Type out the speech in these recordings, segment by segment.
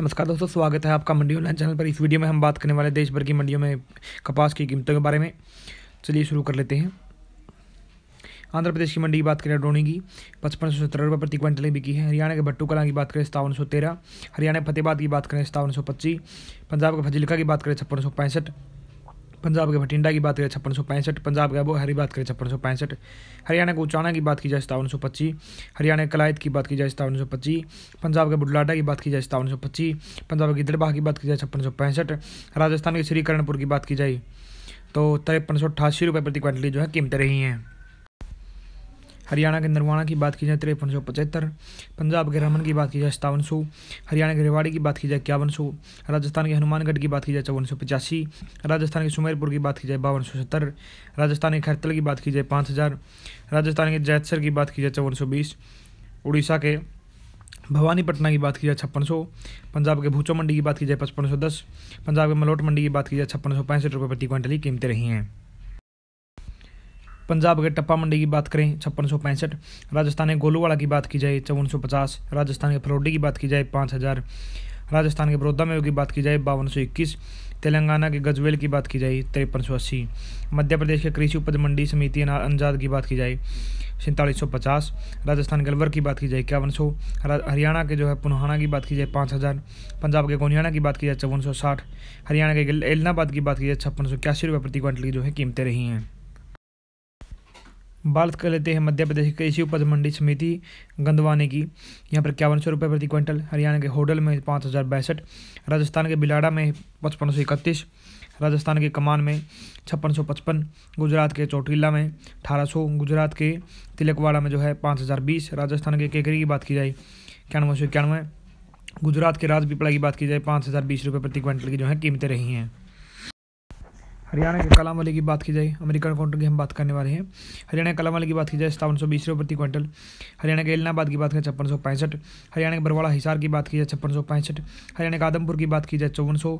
नमस्कार दोस्तों स्वागत है आपका मंडी ऑनलाइन चैनल पर इस वीडियो में हम बात करने वाले देश भर की मंडियों में कपास की कीमतों के बारे में चलिए शुरू कर लेते हैं आंध्र प्रदेश की मंडी की बात करें डोनी की पचपन सौ सत्रह रुपये प्रति क्विंटल बिकी है हरियाणा के भट्टू कला की बात करें सतावन सौ तेरह हरियाणा फतेहबाद की बात करें सतावन सौ पच्चीस पंजाब के फजिलका की बात करें छप्पन सौ पैंसठ पंजाब के भटिंडा की बात करें छप्पन सौ पैंसठ पंजाब के हरी बात करें छप्पन सौ पैंसठ हरियाणा के उचाना की बात की जाए सतावन सौ पच्चीस हरियाणा के कलायत की बात की जाए सतावन सौ पच्चीस पंजाब के बुडलाडा की बात की जाए सतावन सौ पच्चीस पंजाब के गिदड़बाह की बात की जाए छप्पन सौ पैंसठ राजस्थान के श्रीकरणपुर की बात की जाए तो तिरपन सौ अट्ठासी रुपये प्रति क्वांटली जो है कीमतें रही हैं हरियाणा के नरवाणा की बात की जाए तिरपन सौ पचहत्तर पंजाब के रमन की बात की जाए सतावन सौ हरियाणा के रेवाड़ी की बात की जाए इक्यावन सौ राजस्थान के हनुमानगढ़ की बात की जाए चौवन सौ पचासी राजस्थान के सुमेरपुर की बात की जाए बावन सौ सत्तर राजस्थान के खरतल की बात की जाए पाँच हज़ार राजस्थान के जैतसर की बात की जाए चौवन सौ बीस उड़ीसा के भवानी पटना की बात की जाए छप्पन सौ पंजाब के भूचो मंडी की बात की जाए पचपन सौ दस पंजाब के मलोट मंडी की बात की जाए छप्पन सौ पैंसठ रुपये प्रति क्विंटल की कीमतें रही हैं पंजाब के टप्पा मंडी की बात करें छप्पन सौ पैंसठ राजस्थान के गोलूवाड़ा की बात की जाए चौवन सौ पचास राजस्थान के फरोडी की बात की जाए पाँच हज़ार राजस्थान के बड़ौदा में की बात की जाए बावन सौ इक्कीस तेलंगाना के गजवेल की बात की जाए तिरपन सौ अस्सी मध्य प्रदेश के कृषि उपज मंडी समिति अंजाद की बात की जाए सैंतालीस सौ पचास राजस्थान के अलवर की बात की जाए इक्यावन सौ हरियाणा के जो है पुनहाना की बात की जाए पाँच हज़ार पंजाब के गोनियाना की बात की जाए चौवन सौ साठ हरियाणा के इलाहाबाद की बात की जाए छप्पन सौ इक्यासी रुपये प्रति क्विंटल की जो है कीमतें रही हैं बात कर लेते हैं मध्य प्रदेश की कृषि उपज मंडी समिति गंदवाने की यहाँ पर इक्यावन सौ रुपये प्रति क्विंटल हरियाणा के होडल में पाँच हज़ार बैसठ राजस्थान के बिलाड़ा में पचपन सौ इकतीस राजस्थान के कमान में छप्पन सौ पचपन गुजरात के चोटीला में अठारह सौ गुजरात के तिलकवाड़ा में जो है पाँच हज़ार बीस राजस्थान के केकरी की बात की जाए इक्यानवे सौ इक्यानवे गुजरात के राजपीपड़ा की बात की जाए पाँच हज़ार बीस रुपये प्रति क्विंटल की जो है कीमतें रही हैं हरियाणा के कलाम वाले की बात की जाए अमेरिकन काउंटर की हम बात करने वाले हैं हरियाणा के कलाम वाले की बात की जाए सतावन सौ बीस रुपये प्रति क्विंटल हरियाणा के इलाहाबाद की बात करें छप्पन सौ पैंसठ हरियाणा के बरवाड़ा हिसार की बात की जाए छप्पन सौ पैंसठ हरियाणा के आदमपुर की बात की जाए चौवन सौ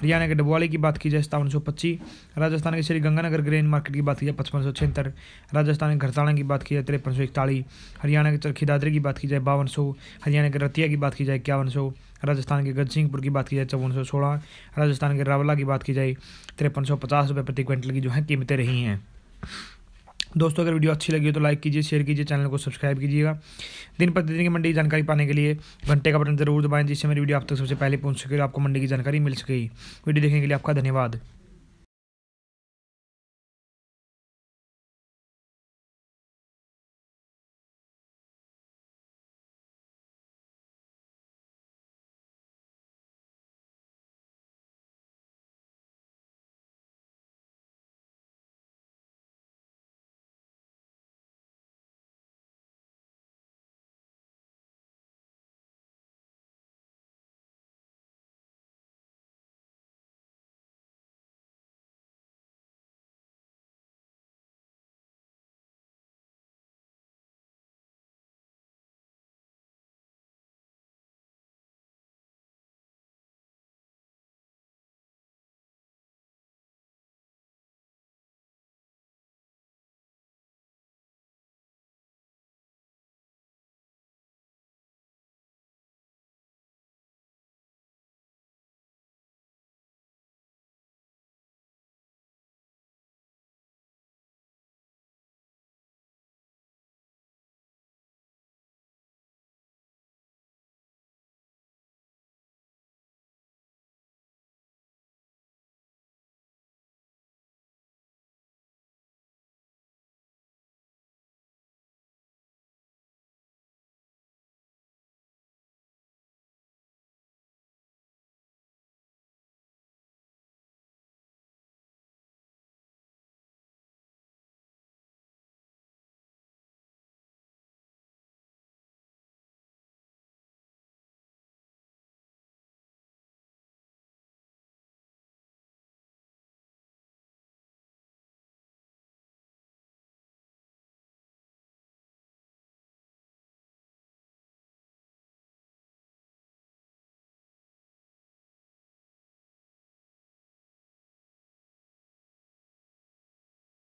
हरियाणा के डबवाली की बात की जाए सतावन सौ पच्चीस राजस्थान के श्री गंगानगर ग्रेन मार्केट की बात की जाए पचपन सौ छिहत्तर राजस्थान के घरसाणा की बात की जाए तिरपन सौ इकतालीस हरियाणा के चरखी दादरी की बात की जाए बावन सौ हरियाणा के रतिया की बात की जाए इक्यावन सौ राजस्थान के गजसिंहपुर की बात की जाए चौवन सौ सोलह राजस्थान के रावला की बात की जाए तिरपन सौ पचास रुपये प्रति क्विंटल की जो है कीमतें रही हैं दोस्तों अगर वीडियो अच्छी लगी हो तो लाइक कीजिए शेयर कीजिए चैनल को सब्सक्राइब कीजिएगा दिन प्रतिदिन की मंडी की जानकारी पाने के लिए घंटे का बटन जरूर दबाएं जिससे मेरी वीडियो आप तक सबसे पहले पहुंच सके और आपको मंडी की जानकारी मिल सके वीडियो देखने के लिए आपका धन्यवाद